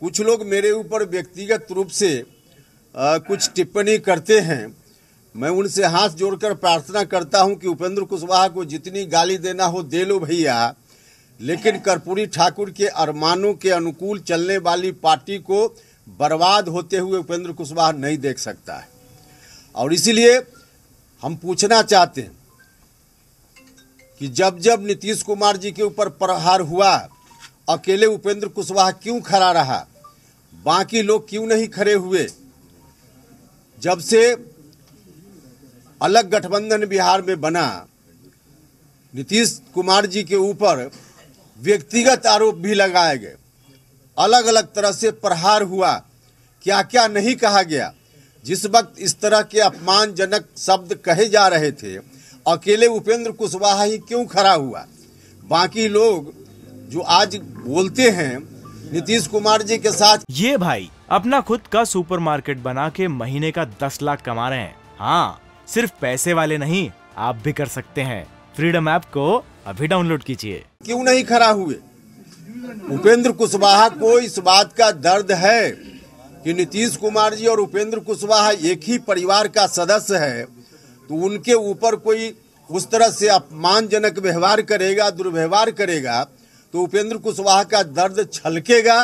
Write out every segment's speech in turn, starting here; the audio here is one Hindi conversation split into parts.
कुछ लोग मेरे ऊपर व्यक्तिगत रूप से आ, कुछ टिप्पणी करते हैं मैं उनसे हाथ जोड़कर प्रार्थना करता हूं कि उपेंद्र कुशवाहा को जितनी गाली देना हो दे लो भैया लेकिन कर्पूरी ठाकुर के अरमानों के अनुकूल चलने वाली पार्टी को बर्बाद होते हुए उपेंद्र कुशवाहा नहीं देख सकता है और इसीलिए हम पूछना चाहते हैं कि जब जब नीतीश कुमार जी के ऊपर प्रहार हुआ अकेले उपेंद्र कुशवाहा क्यों खड़ा रहा बाकी लोग क्यों नहीं खड़े हुए जब से अलग गठबंधन बिहार में बना नीतीश कुमार जी के ऊपर व्यक्तिगत आरोप भी लगाए गए अलग अलग तरह से प्रहार हुआ क्या क्या नहीं कहा गया जिस वक्त इस तरह के अपमानजनक शब्द कहे जा रहे थे अकेले उपेंद्र कुशवाहा ही क्यों खड़ा हुआ बाकी लोग जो आज बोलते हैं नीतीश कुमार जी के साथ ये भाई अपना खुद का सुपरमार्केट बना के महीने का दस लाख कमा रहे हैं हाँ सिर्फ पैसे वाले नहीं आप भी कर सकते हैं फ्रीडम ऐप को अभी डाउनलोड कीजिए क्यों नहीं खड़ा हुए उपेंद्र कुशवाहा को इस बात का दर्द है कि नीतीश कुमार जी और उपेंद्र कुशवाहा एक ही परिवार का सदस्य है तो उनके ऊपर कोई उस तरह से अपमानजनक व्यवहार करेगा दुर्व्यवहार करेगा तो उपेंद्र कुशवाहा का दर्द छलकेगा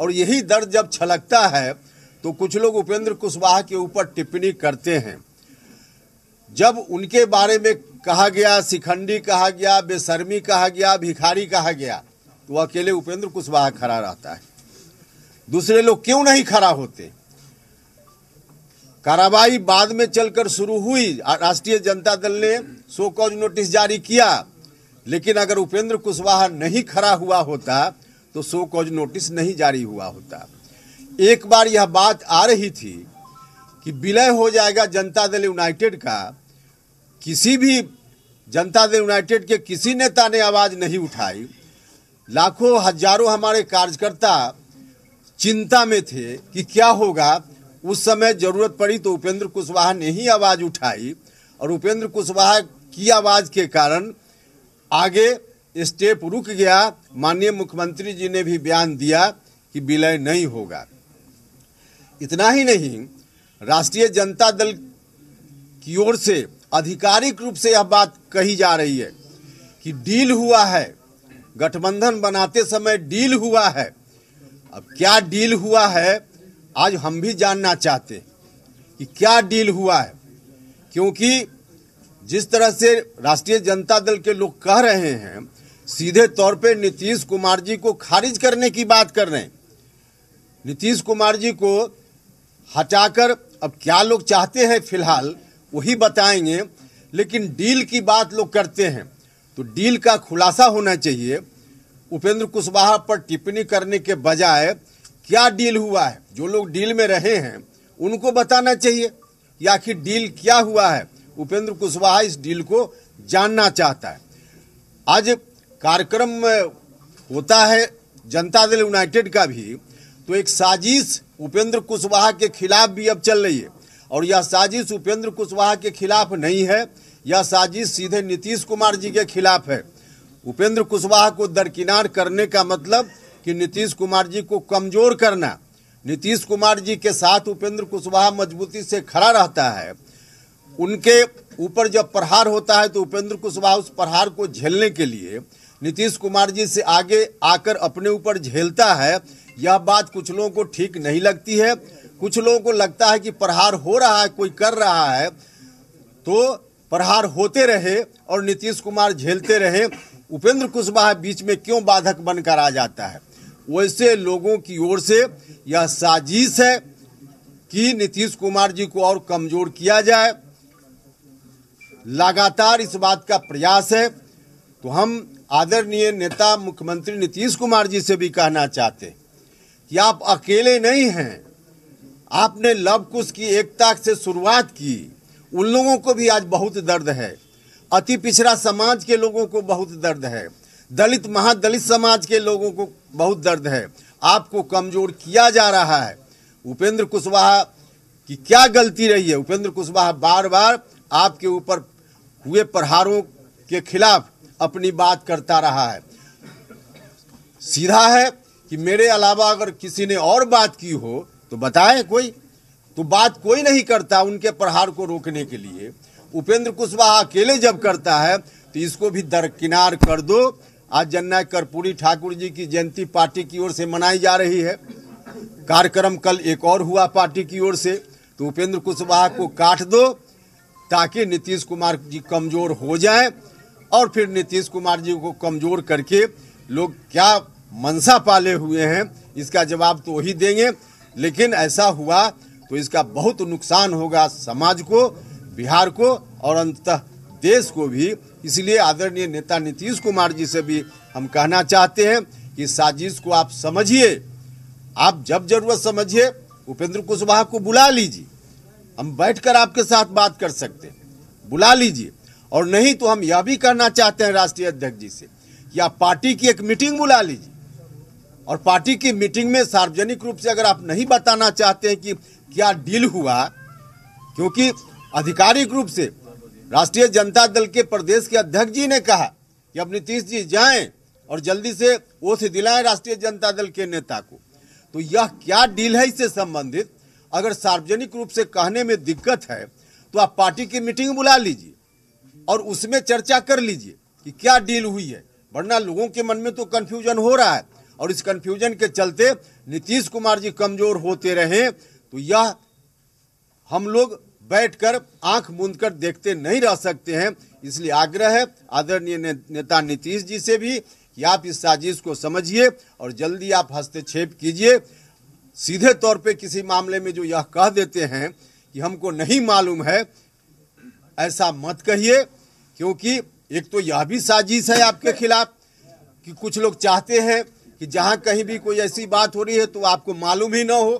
और यही दर्द जब छलकता है तो कुछ लोग उपेंद्र कुशवाहा के ऊपर टिप्पणी करते हैं जब उनके बारे में कहा गया शिखंडी कहा गया बेशर्मी कहा गया भिखारी कहा गया तो अकेले उपेंद्र कुशवाहा खड़ा रहता है दूसरे लोग क्यों नहीं खड़ा होते कार्रवाई बाद में चलकर शुरू हुई राष्ट्रीय जनता दल ने शो कॉज नोटिस जारी किया लेकिन अगर उपेंद्र कुशवाहा नहीं खड़ा हुआ होता तो सो कॉज नोटिस नहीं जारी हुआ होता एक बार यह बात आ रही थी कि विलय हो जाएगा जनता दल यूनाइटेड का किसी भी जनता दल यूनाइटेड के किसी नेता ने आवाज़ नहीं उठाई लाखों हजारों हमारे कार्यकर्ता चिंता में थे कि क्या होगा उस समय ज़रूरत पड़ी तो उपेंद्र कुशवाहा ने ही आवाज़ उठाई और उपेंद्र कुशवाहा की आवाज़ के कारण आगे स्टेप रुक गया माननीय मुख्यमंत्री जी ने भी बयान दिया कि विलय नहीं होगा इतना ही नहीं राष्ट्रीय जनता दल की ओर से आधिकारिक रूप से यह बात कही जा रही है कि डील हुआ है गठबंधन बनाते समय डील हुआ है अब क्या डील हुआ है आज हम भी जानना चाहते हैं कि क्या डील हुआ है क्योंकि जिस तरह से राष्ट्रीय जनता दल के लोग कह रहे हैं सीधे तौर पे नीतीश कुमार जी को खारिज करने की बात कर रहे हैं नीतीश कुमार जी को हटाकर अब क्या लोग चाहते हैं फिलहाल वही बताएंगे लेकिन डील की बात लोग करते हैं तो डील का खुलासा होना चाहिए उपेंद्र कुशवाहा पर टिप्पणी करने के बजाय क्या डील हुआ है जो लोग डील में रहे हैं उनको बताना चाहिए या कि डील क्या हुआ है उपेंद्र कुशवाहा इस डील को जानना चाहता है आज कार्यक्रम होता है जनता दल यूनाइटेड का भी तो एक साजिश उपेंद्र कुशवाहा के खिलाफ भी अब चल रही है और यह साजिश उपेंद्र कुशवाहा के खिलाफ नहीं है यह साजिश सीधे नीतीश कुमार जी के खिलाफ है उपेंद्र कुशवाहा को दरकिनार करने का मतलब कि नीतीश कुमार जी को कमजोर करना नीतीश कुमार जी के साथ उपेंद्र कुशवाहा मजबूती से खड़ा रहता है उनके ऊपर जब प्रहार होता है तो उपेंद्र कुशवाहा उस प्रहार को झेलने के लिए नीतीश कुमार जी से आगे आकर अपने ऊपर झेलता है यह बात कुछ लोगों को ठीक नहीं लगती है कुछ लोगों को लगता है कि प्रहार हो रहा है कोई कर रहा है तो प्रहार होते रहे और नीतीश कुमार झेलते रहे उपेंद्र कुशवाहा बीच में क्यों बाधक बनकर आ जाता है वैसे लोगों की ओर से यह साजिश है कि नीतीश कुमार जी को और कमजोर किया जाए लगातार इस बात का प्रयास है तो हम आदरणीय नेता मुख्यमंत्री नीतीश कुमार जी से भी कहना चाहते कि आप अकेले नहीं हैं आपने लव कुश की एकता से शुरुआत की उन लोगों को भी आज बहुत दर्द है अति पिछड़ा समाज के लोगों को बहुत दर्द है दलित महादलित समाज के लोगों को बहुत दर्द है आपको कमजोर किया जा रहा है उपेंद्र कुशवाहा की क्या गलती रही है उपेंद्र कुशवाहा बार बार आपके ऊपर हुए प्रहारों के खिलाफ अपनी बात करता रहा है सीधा है कि मेरे अलावा अगर किसी ने और बात की हो तो बताएं कोई तो बात कोई नहीं करता उनके प्रहार को रोकने के लिए उपेंद्र कुशवाहा अकेले जब करता है तो इसको भी दरकिनार कर दो आज जन्ना कर्पूरी ठाकुर जी की जयंती पार्टी की ओर से मनाई जा रही है कार्यक्रम कल एक और हुआ पार्टी की ओर से तो उपेंद्र कुशवाहा को काट दो ताकि नीतीश कुमार जी कमजोर हो जाए और फिर नीतीश कुमार जी को कमजोर करके लोग क्या मनसा पाले हुए हैं इसका जवाब तो वही देंगे लेकिन ऐसा हुआ तो इसका बहुत नुकसान होगा समाज को बिहार को और अंततः देश को भी इसलिए आदरणीय नेता नीतीश कुमार जी से भी हम कहना चाहते हैं कि साजिश को आप समझिए आप जब जरूरत समझिए उपेंद्र कुशवाहा को बुला लीजिए हम बैठकर आपके साथ बात कर सकते हैं बुला लीजिए और नहीं तो हम यह भी करना चाहते हैं राष्ट्रीय अध्यक्ष जी से या पार्टी की एक मीटिंग बुला लीजिए और पार्टी की मीटिंग में सार्वजनिक रूप से अगर आप नहीं बताना चाहते हैं कि क्या डील हुआ क्योंकि आधिकारिक रूप से राष्ट्रीय जनता दल के प्रदेश के अध्यक्ष जी ने कहा कि अब नीतीश जी जाएं और जल्दी से वो से दिलाएं राष्ट्रीय जनता दल के नेता को तो यह क्या डील है इससे संबंधित अगर सार्वजनिक रूप से कहने में दिक्कत है तो आप पार्टी की मीटिंग बुला लीजिए और उसमें चर्चा कर लीजिए कि क्या डील हुई है वरना लोगों के मन में तो कन्फ्यूजन हो रहा है और इस कन्फ्यूजन के चलते नीतीश कुमार जी कमजोर होते रहे तो यह हम लोग बैठकर आंख मूंद कर देखते नहीं रह सकते हैं इसलिए आग्रह है आदरणीय ने, नेता नीतीश जी से भी कि आप इस साजिश को समझिए और जल्दी आप हस्तक्षेप कीजिए सीधे तौर पे किसी मामले में जो यह कह देते हैं कि हमको नहीं मालूम है ऐसा मत कहिए क्योंकि एक तो यह भी साजिश है आपके खिलाफ कि कुछ लोग चाहते हैं कि जहां कहीं भी कोई ऐसी बात हो रही है तो आपको मालूम ही ना हो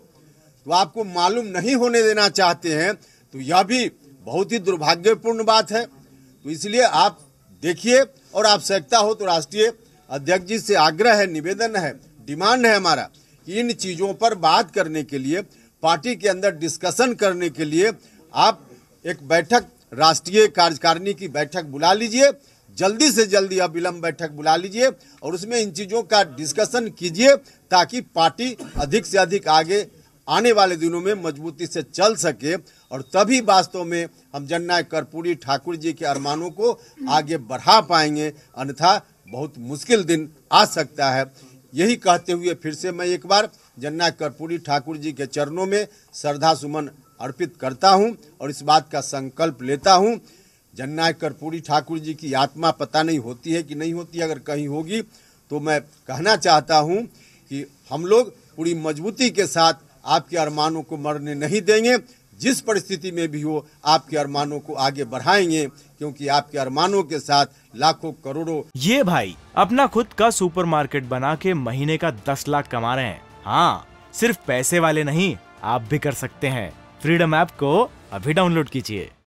तो आपको मालूम नहीं होने देना चाहते हैं तो यह भी बहुत ही दुर्भाग्यपूर्ण बात है तो इसलिए आप देखिए और आवश्यकता हो तो राष्ट्रीय अध्यक्ष जी से आग्रह है निवेदन है डिमांड है हमारा इन चीज़ों पर बात करने के लिए पार्टी के अंदर डिस्कशन करने के लिए आप एक बैठक राष्ट्रीय कार्यकारिणी की बैठक बुला लीजिए जल्दी से जल्दी अविलंब बैठक बुला लीजिए और उसमें इन चीज़ों का डिस्कशन कीजिए ताकि पार्टी अधिक से अधिक आगे आने वाले दिनों में मजबूती से चल सके और तभी वास्तव में हम जननायक कर्पूरी ठाकुर जी के अरमानों को आगे बढ़ा पाएंगे अन्यथा बहुत मुश्किल दिन आ सकता है यही कहते हुए फिर से मैं एक बार जन्ना कर्पूरी ठाकुर जी के चरणों में श्रद्धा सुमन अर्पित करता हूँ और इस बात का संकल्प लेता हूँ जन्ना कर्पूरी ठाकुर जी की आत्मा पता नहीं होती है कि नहीं होती अगर कहीं होगी तो मैं कहना चाहता हूँ कि हम लोग पूरी मजबूती के साथ आपके अरमानों को मरने नहीं देंगे जिस परिस्थिति में भी हो आपके अरमानों को आगे बढ़ाएंगे क्योंकि आपके अरमानों के साथ लाखों करोड़ों ये भाई अपना खुद का सुपरमार्केट बना के महीने का दस लाख कमा रहे हैं हाँ सिर्फ पैसे वाले नहीं आप भी कर सकते हैं फ्रीडम ऐप को अभी डाउनलोड कीजिए